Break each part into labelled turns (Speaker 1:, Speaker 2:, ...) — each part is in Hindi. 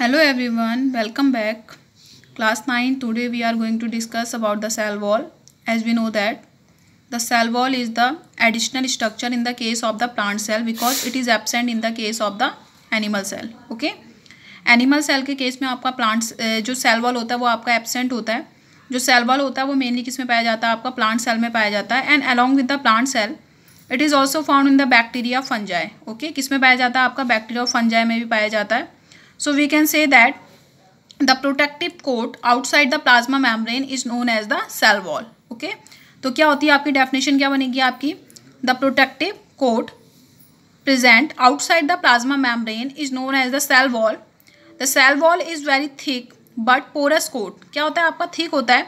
Speaker 1: hello everyone welcome back class nine today we are going to discuss about the cell wall as we know that the cell wall is the additional structure in the case of the plant cell because it is absent in the case of the animal cell okay animal cell के केस में आपका प्लांट्स जो सेल वॉल होता है वो आपका एबसेंट होता है जो सेल वॉल होता है वो मेनली किस में पाया जाता है आपका प्लांट सेल में पाया जाता है and along with the plant cell it is also found in the bacteria fungi okay किस में पाया जाता है आपका बैक्टीरिया फंजाए में भी पाया जाता है so we can say that the protective coat outside the plasma membrane is known as the cell wall okay तो क्या होती है आपकी डेफिनेशन क्या बनेगी आपकी the protective coat present outside the plasma membrane is known as the cell wall the cell wall is very thick but porous coat क्या होता है आपका थिक होता है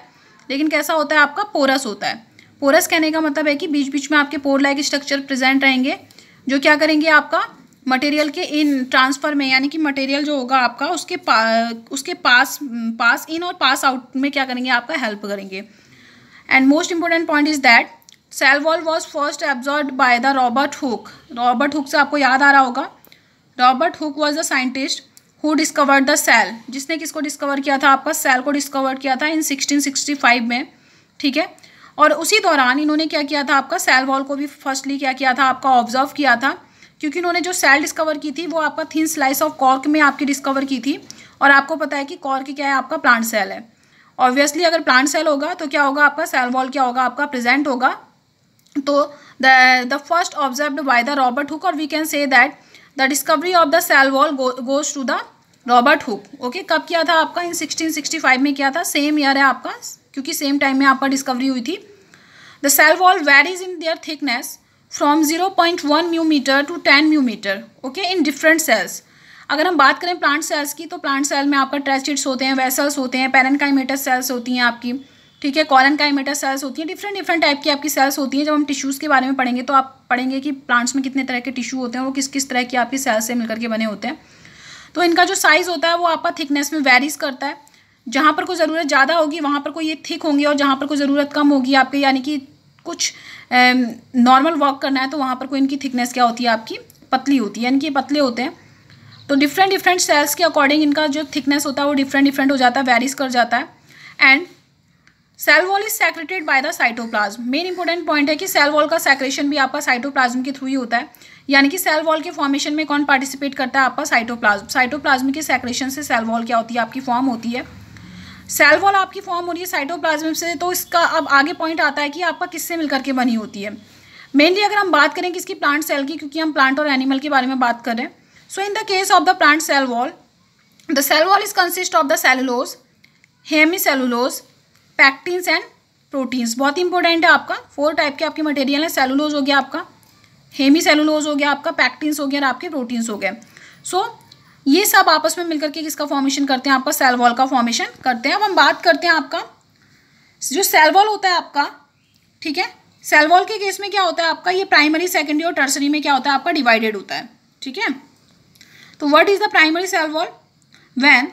Speaker 1: लेकिन कैसा होता है आपका पोरस होता है पोरस कहने का मतलब है कि बीच बीच में आपके पोर लाइक स्ट्रक्चर प्रेजेंट रहेंगे जो क्या करेंगे आपका मटेरियल के इन ट्रांसफ़र में यानी कि मटेरियल जो होगा आपका उसके पा उसके पास पास इन और पास आउट में क्या करेंगे आपका हेल्प करेंगे and most important point is that cell wall was first absorb by the Robert Hooke Robert Hooke से आपको याद आ रहा होगा Robert Hooke was the scientist who discovered the cell जिसने किसको डिस्कवर किया था आपका सेल को डिस्कवर किया था इन 1665 में ठीक है और उसी दौरान इन्होंने क्या किया था आपका सेल वॉल को भी फर्स्टली क्या किया था आपका ऑब्जर्व किया था क्योंकि उन्होंने जो सेल डिस्कवर की थी वो आपका थिन स्लाइस ऑफ कॉर्क में आपकी डिस्कवर की थी और आपको पता है कि कॉर्क क्या है आपका प्लांट सेल है ऑब्वियसली अगर प्लांट सेल होगा तो क्या होगा आपका सेल वॉल क्या होगा आपका प्रेजेंट होगा तो the the first observe by the Robert Hooke और we can say that the discovery of the cell wall goes to the Robert Hooke okay कब किया था आपका इन 1665 में किया था सेम ईयर है आपका क्योंकि सेम टाइम में आपका डिस्कवरी हुई थी the cell wall varies in their thickness from one mu meter to ten mu meter okay in different cells अगर हम बात करें प्लांट सेल्स की तो प्लांट सेल में आपका ट्रेस्टिड्स होते हैं वेसल्स होते हैं पेरनकाइमेटस सेल्स होती हैं आपकी ठीक है कॉलन सेल्स होती हैं डिफरेंट डिफरेंट टाइप की आपकी सेल्स होती हैं जब हम टिश्यूज़ के बारे में पढ़ेंगे तो आप पढ़ेंगे कि प्लांट्स में कितने तरह के टिश्यू होते हैं और किस किस तरह की आपकी सेल्स से मिलकर के बने होते हैं तो इनका जो साइज़ होता है वो आपका थिकनेस में वेरीज करता है जहाँ पर कोई ज़रूरत ज़्यादा होगी वहाँ पर कोई ये थिक होंगे और जहाँ पर कोई ज़रूरत कम होगी आपके यानी कि कुछ नॉर्मल वॉक करना है तो वहाँ पर कोई इनकी थिकनेस क्या होती है आपकी पतली होती है यानी कि पतले होते हैं तो डिफरेंट डिफरेंट सेल्स के अकॉर्डिंग इनका जो थिकनेस होता है वो डिफरेंट डिफरेंट हो जाता है वेरीज कर जाता है and cell wall is secreted by the cytoplasm main important point है कि सेल वॉल का सेक्रेशन भी आपका साइटोप्लाज्म के थ्रू ही होता है यानी कि सेल वॉल के फॉर्मेशन में कौन पार्टिसिपेट करता है आपका साइटोप्लाज्म साइटोप्लाज्म के सेक्रेशन से सेल वॉल क्या होती है आपकी फॉर्म होती है सेल वॉल आपकी फॉर्म हो रही है साइटोप्लाज्म से तो इसका अब आगे पॉइंट आता है कि आपका किससे मिलकर के बनी होती है मेनली अगर हम बात करें किसकी प्लांट सेल की क्योंकि हम प्लांट और एनिमल के बारे में बात कर रहे हैं so in the case of the plant cell wall the cell wall is consist of the cellulose hemicellulose pectins and proteins बहुत ही इंपॉर्टेंट है आपका फोर टाइप के आपके मटेरियल हैं सेलुलोज हो गया आपका हेमी सेलुलोज हो गया आपका पैक्टिन्स हो गया और आपके प्रोटीन्स हो गए सो so, ये सब आपस में मिलकर के किसका फॉर्मेशन करते हैं आपका सेल वॉल का फॉर्मेशन करते हैं अब हम बात करते हैं आपका जो सेल वॉल होता है आपका ठीक है सेल वॉल के केस में क्या होता है आपका ये प्राइमरी सेकेंडरी और टर्सरी में क्या होता है आपका डिवाइडेड होता है ठीक है तो what is the primary cell wall when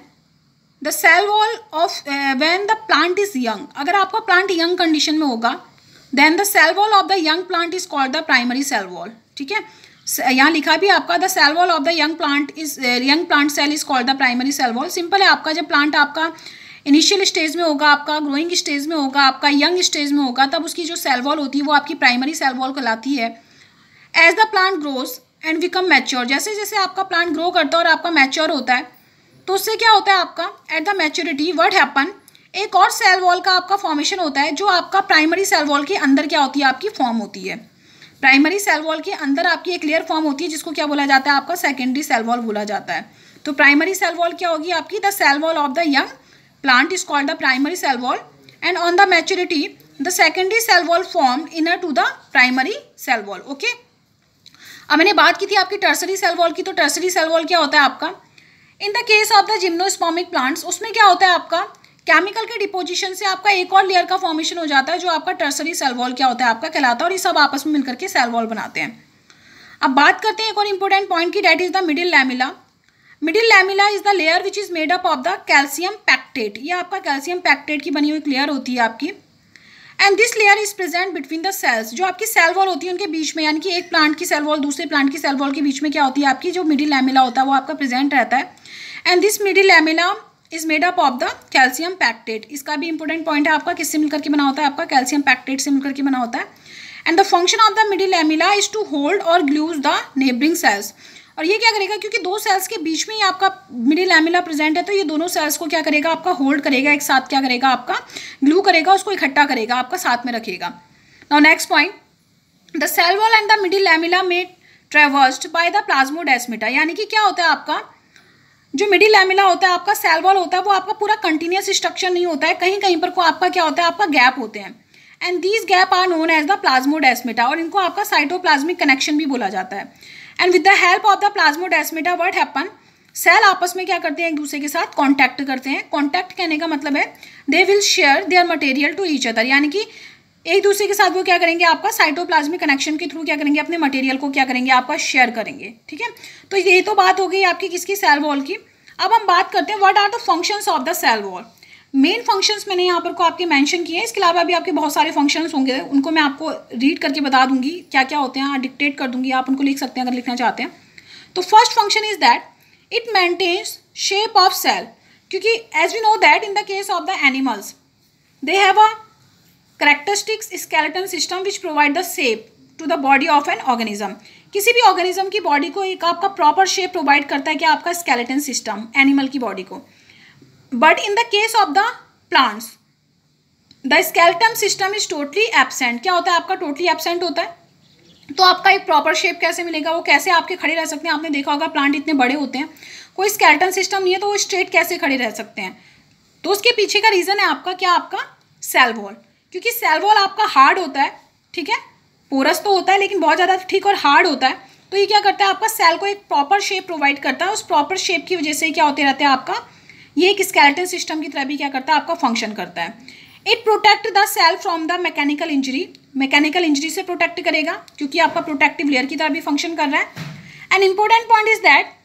Speaker 1: the cell wall of when the plant is young अगर आपका प्लांट यंग कंडीशन में होगा then the cell wall of the young plant is called the primary cell wall ठीक है यहाँ लिखा भी आपका the cell wall of the young plant is young plant cell is called the primary cell wall simple है आपका जब प्लांट आपका इनिशियल स्टेज में होगा आपका ग्रोइंग स्टेज में होगा आपका यंग स्टेज में होगा तब उसकी जो सेल वॉल होती है वो आपकी प्राइमरी सेल वॉल कहलाती है as the plant grows and become mature जैसे जैसे आपका प्लांट ग्रो करता है और आपका मैच्योर होता है तो उससे क्या होता है आपका at the maturity what happen एक और सेल वॉल का आपका फॉर्मेशन होता है जो आपका प्राइमरी सेल वॉल के अंदर क्या होती है आपकी फॉर्म होती है प्राइमरी सेल वॉल के अंदर आपकी एक क्लियर फॉर्म होती है जिसको क्या बोला जाता है आपका सेकेंडरी सेल वॉल बोला जाता है तो प्राइमरी सेल वॉल क्या होगी आपकी the cell wall of the young plant is called the primary cell wall and on the maturity the secondary cell wall form inner to the primary cell wall okay अब मैंने बात की थी आपकी टर्सरी सेल वॉल की तो टर्सरी सेल वॉल क्या होता है आपका in the case of the gymnospermic plants उसमें क्या होता है आपका केमिकल के डिपोजिशन से आपका एक और लेयर का फॉर्मेशन हो जाता है जो आपका टर्सरी सेल वॉल क्या होता है आपका कहलाता है और ये सब आपस में मिलकर के सेल वॉल बनाते हैं अब बात करते हैं एक और इम्पोर्टेंट पॉइंट की that is the middle lamella middle lamella is the layer which is made up of the calcium pectate ये आपका कैल्शियम पैक्टेट की बनी हुई एक लेयर होती है आपकी and this layer is present between the cells जो आपकी सेल वॉल होती है उनके बीच में यानी कि एक प्लांट की सेल वॉल दूसरे प्लांट की सेल वॉल के बीच में क्या होती है आपकी जो मिडिल लैमिला होता है वो आपका प्रेजेंट रहता है and this middle lamella is made up of the calcium pectate इसका भी इंपॉर्टेंट पॉइंट है आपका किससे मिलकर के बना होता है आपका कैल्शियम पैक्टेट से मिलकर के बना होता है and the function of the middle lamella is to hold or glues the neighbouring cells और ये क्या करेगा क्योंकि दो सेल्स के बीच में ही आपका मिडिल एमिला प्रेजेंट है तो ये दोनों सेल्स को क्या करेगा आपका होल्ड करेगा एक साथ क्या करेगा आपका ग्लू करेगा उसको इकट्ठा करेगा आपका साथ में रखेगा now next point the cell wall and the middle lamella में ट्रेवर्स्ड बाय द प्लाज्मोडेस्मेटा यानी कि क्या होता है आपका जो मिडिल लैमिला होता है आपका सेल वॉल होता है वो आपका पूरा कंटिन्यूस स्ट्रक्चर नहीं होता है कहीं कहीं पर को आपका क्या होता है आपका गैप होते हैं and these gap are known as the plasmodesmata और इनको आपका साइटोप्लाज्मिक कनेक्शन भी बोला जाता है and with the help of the plasmodesmata what happen cell आपस में क्या करते हैं एक दूसरे के साथ कॉन्टैक्ट करते हैं कॉन्टैक्ट कहने का मतलब है they will share their material to each other यानी कि एक दूसरे के साथ वो क्या करेंगे आपका साइटोप्लाज्मिक कनेक्शन के थ्रू क्या करेंगे अपने मटेरियल को क्या करेंगे आपका शेयर करेंगे ठीक है तो ये तो बात हो गई आपकी किसकी सेल वॉल की अब हम बात करते हैं what are the functions of the cell wall main functions मैंने यहाँ पर को आपके मैंशन किए हैं इसके अलावा भी आपके बहुत सारे फंक्शंस होंगे उनको मैं आपको रीड करके बता दूंगी क्या क्या होते हैं डिक्टेट कर दूंगी आप उनको लिख सकते हैं अगर लिखना चाहते हैं तो first function is that it maintains shape of cell क्योंकि as we know that in the case of the animals they have a characteristics skeleton system which provide the shape to the body of an organism किसी भी ऑर्गेनिज्म की बॉडी को एक आपका प्रॉपर शेप प्रोवाइड करता है क्या आपका स्केलेटन सिस्टम एनिमल की बॉडी को but in the case of the plants the skeleton system is totally absent क्या होता है आपका टोटली एबसेंट होता है तो आपका एक प्रॉपर शेप कैसे मिलेगा वो कैसे आपके खड़े रह सकते हैं आपने देखा होगा प्लांट इतने बड़े होते हैं कोई स्केलेटन सिस्टम नहीं है तो वो स्ट्रेट कैसे खड़े रह सकते हैं तो उसके पीछे का रीज़न है आपका क्या आपका सेल वॉल क्योंकि सेल वॉल आपका हार्ड होता है ठीक है पोरस तो होता है लेकिन बहुत ज़्यादा ठीक और हार्ड होता है तो ये क्या करता है आपका सेल को एक प्रॉपर शेप प्रोवाइड करता है उस प्रॉपर शेप की वजह से क्या होते रहते हैं आपका ये एक स्केलेटन सिस्टम की तरह भी क्या करता है आपका फंक्शन करता है it protect the cell from the mechanical injury mechanical injury से प्रोटेक्ट करेगा क्योंकि आपका प्रोटेक्टिव लेयर की तरह भी फंक्शन कर रहा है and important point is that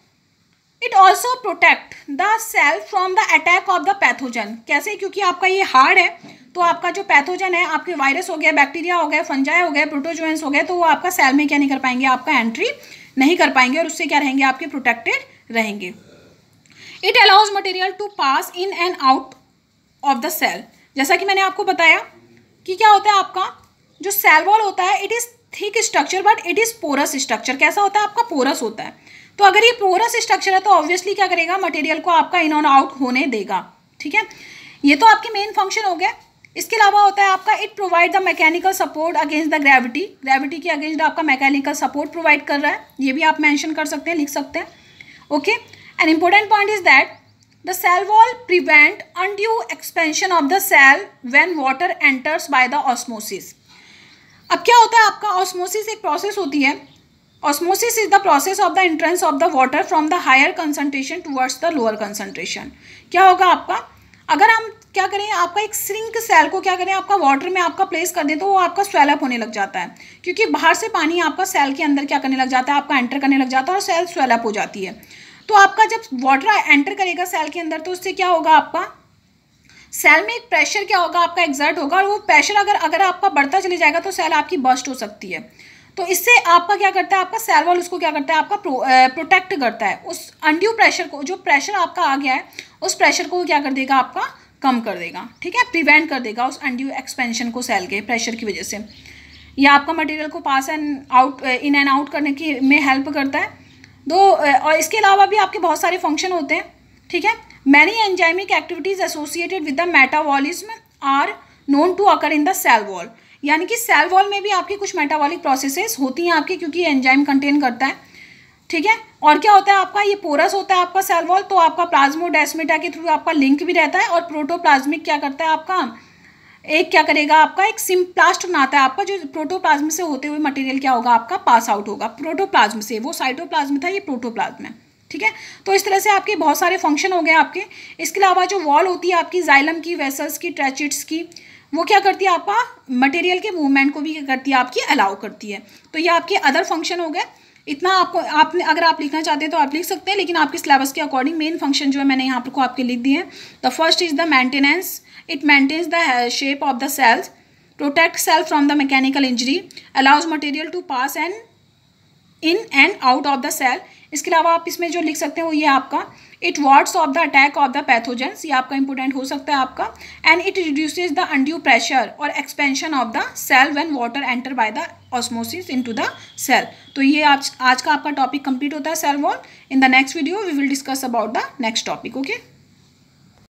Speaker 1: it also protect the cell from the attack of the pathogen कैसे क्योंकि आपका ये हार्ड है तो आपका जो पैथोजन है आपके वायरस हो गया बैक्टीरिया हो गया फंजाई हो गया प्रोटोजोन्स हो गए तो वो आपका सेल में क्या नहीं कर पाएंगे आपका एंट्री नहीं कर पाएंगे और उससे क्या रहेंगे आपके प्रोटेक्टेड रहेंगे it allows material to pass in and out of the cell जैसा कि मैंने आपको बताया कि क्या होता है आपका जो सेल वॉल होता है it is thick structure but it is porous structure कैसा होता है आपका पोरस होता है तो अगर ये पोरस स्ट्रक्चर है तो ऑब्वियसली क्या करेगा मटेरियल को आपका इन ऑन आउट होने देगा ठीक है ये तो आपकी मेन फंक्शन हो गया इसके अलावा होता है आपका it provide the mechanical support against the gravity gravity के अगेंस्ट आपका मैकेनिकल सपोर्ट प्रोवाइड कर रहा है ये भी आप मैंशन कर सकते हैं लिख सकते हैं okay an important point is that the cell wall prevent undue expansion of the cell when water enters by the osmosis अब क्या होता है आपका ऑस्मोसिस एक प्रोसेस होती है osmosis is the process of the entrance of the water from the higher concentration towards the lower concentration क्या होगा आपका अगर हम क्या करें आपका एक सिंक सेल को क्या करें आपका वाटर में आपका प्लेस कर दें तो वो आपका स्वेलअप होने लग जाता है क्योंकि बाहर से पानी आपका सेल के अंदर क्या करने लग जाता है आपका एंटर करने लग जाता है और सेल स्वेलअप हो जाती है तो आपका जब वाटर एंटर करेगा सेल के अंदर तो उससे क्या होगा आपका सेल में एक प्रेशर क्या होगा आपका एग्जर्ट होगा और वो प्रेशर अगर अगर आपका बढ़ता चले जाएगा तो सेल आपकी बस्ट हो सकती है तो इससे आपका क्या करता है आपका सेल वॉल उसको क्या करता है आपका प्रो, ए, प्रोटेक्ट करता है उस अंड्यू प्रेशर को जो प्रेशर आपका आ गया है उस प्रेशर को क्या कर देगा आपका कम कर देगा ठीक है प्रिवेंट कर देगा उस अंड्यू एक्सपेंशन को सेल के प्रेशर की वजह से या आपका मटेरियल को pass and out in and out करने की में हेल्प करता है दो और इसके अलावा भी आपके बहुत सारे फंक्शन होते हैं ठीक है many enzymic activities associated with the metabolism are known to occur in the cell wall यानी कि सेल वॉल में भी आपकी कुछ मेटाबॉलिक प्रोसेसेस होती हैं आपकी क्योंकि ये एंजाइम कंटेन करता है ठीक है और क्या होता है आपका ये पोरस होता है आपका सेल वॉल तो आपका प्लाज्मोडेस्मेटा के थ्रू आपका लिंक भी रहता है और प्रोटोप्लाज्मिक क्या करता है आपका एक क्या करेगा आपका एक सिम्प्लास्ट बनाता है आपका जो प्रोटोप्लाज्म से होते हुए मटेरियल क्या होगा आपका पास आउट होगा प्रोटोप्लाज्म से वो साइटोप्लाज्म था ये प्रोटोप्लाज्म है ठीक है तो इस तरह से आपके बहुत सारे फंक्शन हो गए आपके इसके अलावा जो वॉल होती है आपकी जाइलम की वेसल्स की ट्रेचिट्स की वो क्या करती है आपका मटेरियल के मूवमेंट को भी क्या करती है आपकी अलाउ करती है तो ये आपके अदर फंक्शन हो गए इतना आपको आपने अगर आप लिखना चाहते हैं तो आप लिख सकते हैं लेकिन आपके सिलेबस के अकॉर्डिंग मेन फंक्शन जो है मैंने यहाँ पर को आपके लिख दिए हैं the first is the maintenance it maintains the shape of the cells protect cell from the mechanical injury allows material to pass and in and out of the cell इसके अलावा आप इसमें जो लिख सकते हैं वो ये आपका it wards of the attack of the pathogens ये आपका इंपोर्टेंट हो सकता है आपका and it reduces the undue pressure और expansion of the cell when water enter by the osmosis into the cell तो ये आज आज का आपका टॉपिक कंप्लीट होता है cell wall in the next video we will discuss about the next topic okay